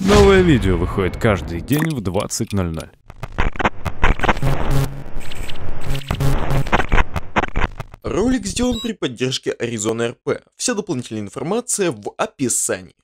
Новое видео выходит каждый день в 20.00. Ролик сделан при поддержке Arizona RP. Вся дополнительная информация в описании.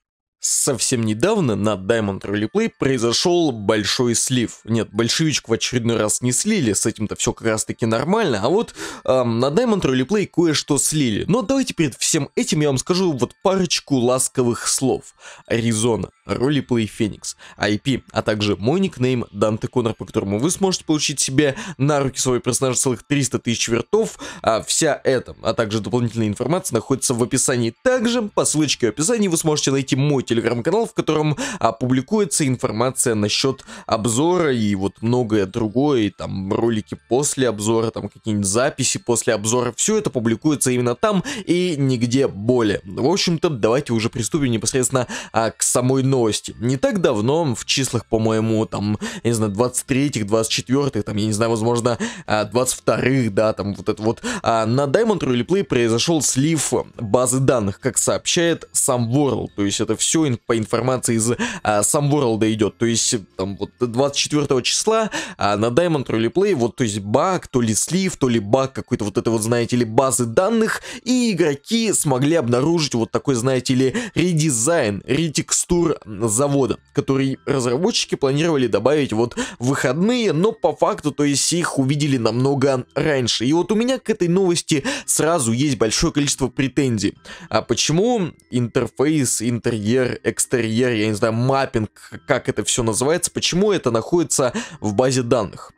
Совсем недавно на Diamond Roleplay произошел большой слив. Нет, большевичку в очередной раз не слили, с этим-то все как раз таки нормально, а вот эм, на Diamond Roleplay кое-что слили. Но давайте перед всем этим я вам скажу вот парочку ласковых слов. Аризона, Roleplay Phoenix, IP, а также мой никнейм Данте Конор, по которому вы сможете получить себе на руки свой персонажа целых 300 тысяч вертов. А вся эта, а также дополнительная информация находится в описании. Также по ссылочке в описании вы сможете найти мой телеграм-канал, в котором опубликуется информация насчет обзора и вот многое другое, и там ролики после обзора, там какие-нибудь записи после обзора. Все это публикуется именно там и нигде более. В общем-то, давайте уже приступим непосредственно а, к самой новости. Не так давно, в числах, по-моему, там, я не знаю, 23-х, 24-х, там, я не знаю, возможно, 22-х, а, да, там, вот это вот, а на Diamond Replay произошел слив базы данных, как сообщает сам World, то есть это все по информации из а, сам World идет, то есть, там, вот 24 числа на Diamond Replay, вот, то есть, баг, то ли слив, то ли баг какой-то вот это вот, знаете ли, базы данных, и игроки смогли обнаружить вот такой, знаете ли, редизайн, ретекстур завода, который разработчики планировали добавить вот выходные, но по факту, то есть их увидели намного раньше. И вот у меня к этой новости сразу есть большое количество претензий. А почему интерфейс, интерьер, экстерьер, я не знаю, маппинг, как это все называется, почему это находится в базе данных?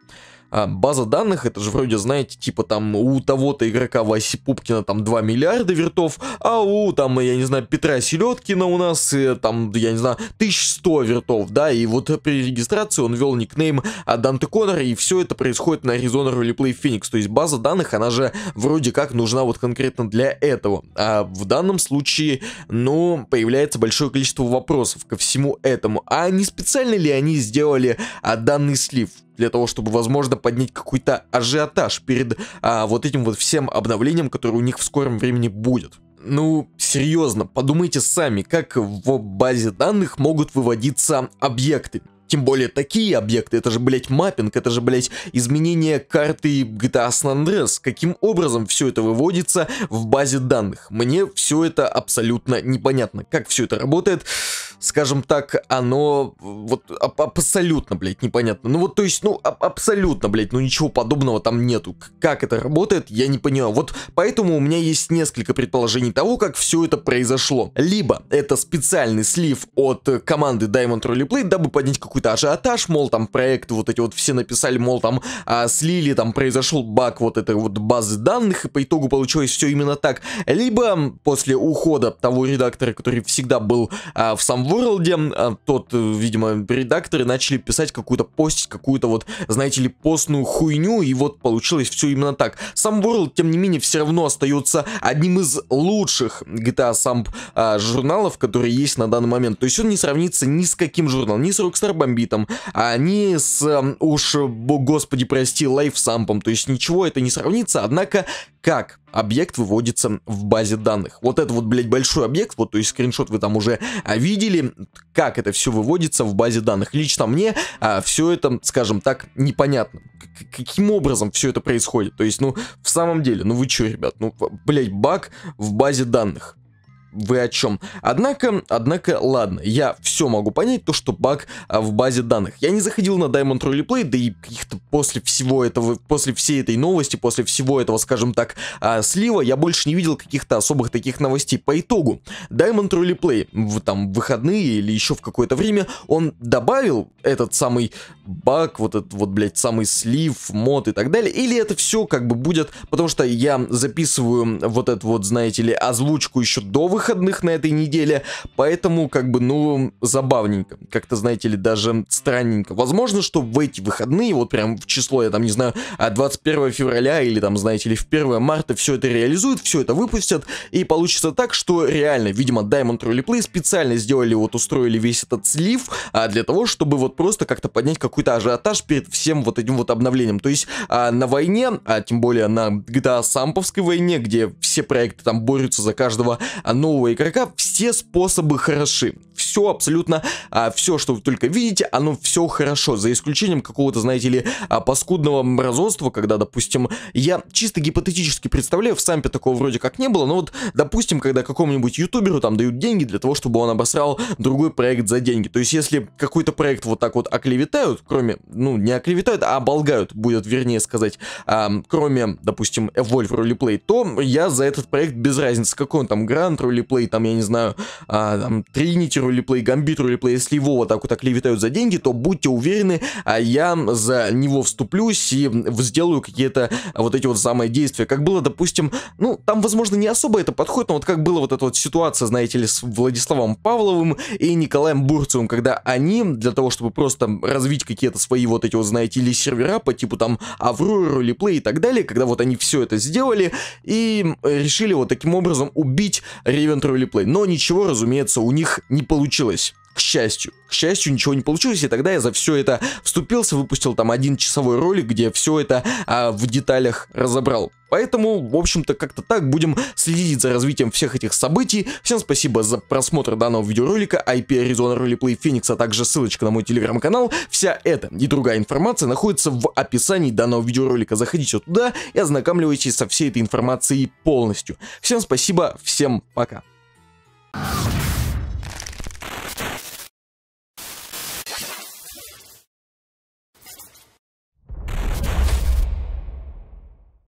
А база данных, это же вроде, знаете, типа там у того-то игрока Васи Пупкина там 2 миллиарда вертов, а у там, я не знаю, Петра Селедкина у нас э, там, я не знаю, 1100 вертов, да, и вот при регистрации он вел никнейм Данте Коннора, и все это происходит на Arizona Replay Phoenix, то есть база данных, она же вроде как нужна вот конкретно для этого, а в данном случае, ну, появляется большое количество вопросов ко всему этому, а не специально ли они сделали а, данный слив? для того, чтобы, возможно, поднять какой-то ажиотаж перед а, вот этим вот всем обновлением, которое у них в скором времени будет. Ну, серьезно, подумайте сами, как в базе данных могут выводиться объекты. Тем более такие объекты, это же, блять, маппинг, это же, блять, изменение карты GTA San Andreas. Каким образом все это выводится в базе данных? Мне все это абсолютно непонятно. Как все это работает? скажем так, оно э, вот аб абсолютно, блядь, непонятно. Ну вот, то есть, ну, аб абсолютно, блядь, ну ничего подобного там нету. Как это работает, я не понимаю. Вот поэтому у меня есть несколько предположений того, как все это произошло. Либо это специальный слив от команды Diamond Roleplay, дабы поднять какой-то ажиотаж, мол, там проект вот эти вот все написали, мол, там а, слили, там произошел баг вот этой вот базы данных, и по итогу получилось все именно так. Либо после ухода того редактора, который всегда был а, в самом Open World, а, тот, э, видимо, редакторы начали писать какую-то постить, какую-то вот, знаете ли, постную хуйню, и вот получилось все именно так. Сам World, тем не менее, все равно остается одним из лучших GTA Samp а, журналов, которые есть на данный момент. То есть он не сравнится ни с каким журналом, ни с Rockstar Bombitом, а ни с, а, уж, господи, прости, Life Сампом. То есть ничего это не сравнится, однако как объект выводится в базе данных. Вот это вот, блядь, большой объект, вот, то есть скриншот вы там уже а, видели, как это все выводится в базе данных. Лично мне а, все это, скажем так, непонятно. К каким образом все это происходит? То есть, ну, в самом деле, ну вы что, ребят, ну, блядь, баг в базе данных вы о чем. Однако, однако, ладно, я все могу понять, то что баг а, в базе данных. Я не заходил на Diamond Rally Play, да и каких-то после всего этого, после всей этой новости, после всего этого, скажем так, а, слива, я больше не видел каких-то особых таких новостей. По итогу, Diamond Rally Play в там выходные или еще в какое-то время, он добавил этот самый баг, вот этот вот, блядь, самый слив, мод и так далее, или это все как бы будет, потому что я записываю вот эту вот, знаете ли, озвучку еще до выхода, выходных на этой неделе, поэтому как бы, ну, забавненько, как-то, знаете ли, даже странненько. Возможно, что в эти выходные, вот прям в число, я там не знаю, 21 а февраля или там, знаете ли, в 1 марта все это реализуют, все это выпустят, и получится так, что реально, видимо, Diamond Rally специально сделали, вот устроили весь этот слив, а для того, чтобы вот просто как-то поднять какой-то ажиотаж перед всем вот этим вот обновлением. То есть а, на войне, а тем более на GTA а Самповской войне, где все проекты там борются за каждого а, нового ну, любого игрока все способы хороши. Все абсолютно, а, все, что вы только видите, оно все хорошо, за исключением какого-то, знаете ли, а, паскудного мразотства, когда, допустим, я чисто гипотетически представляю, в сампе такого вроде как не было, но вот, допустим, когда какому-нибудь ютуберу там дают деньги для того, чтобы он обосрал другой проект за деньги. То есть, если какой-то проект вот так вот оклеветают, кроме, ну, не оклеветают, а оболгают, будет вернее сказать, а, кроме, допустим, Evolve Roleplay, то я за этот проект без разницы, какой он там, Grand Roleplay, ролеплей, там, я не знаю, а, там, Тринити ролеплей, Гамбит ролеплей, если его вот так вот так левитают за деньги, то будьте уверены, а я за него вступлюсь и сделаю какие-то вот эти вот самые действия. Как было, допустим, ну, там, возможно, не особо это подходит, но вот как была вот эта вот ситуация, знаете ли, с Владиславом Павловым и Николаем Бурцевым, когда они для того, чтобы просто развить какие-то свои вот эти вот, знаете ли, сервера по типу там Авроры, ролеплей и так далее, когда вот они все это сделали и решили вот таким образом убить Event Rally Но ничего, разумеется, у них не получилось. К счастью, к счастью, ничего не получилось, и тогда я за все это вступился, выпустил там один часовой ролик, где все это а, в деталях разобрал. Поэтому, в общем-то, как-то так будем следить за развитием всех этих событий. Всем спасибо за просмотр данного видеоролика, IP Arizona Roleplay Phoenix, а также ссылочка на мой телеграм-канал. Вся эта и другая информация находится в описании данного видеоролика. Заходите туда и ознакомьтесь со всей этой информацией полностью. Всем спасибо, всем пока. you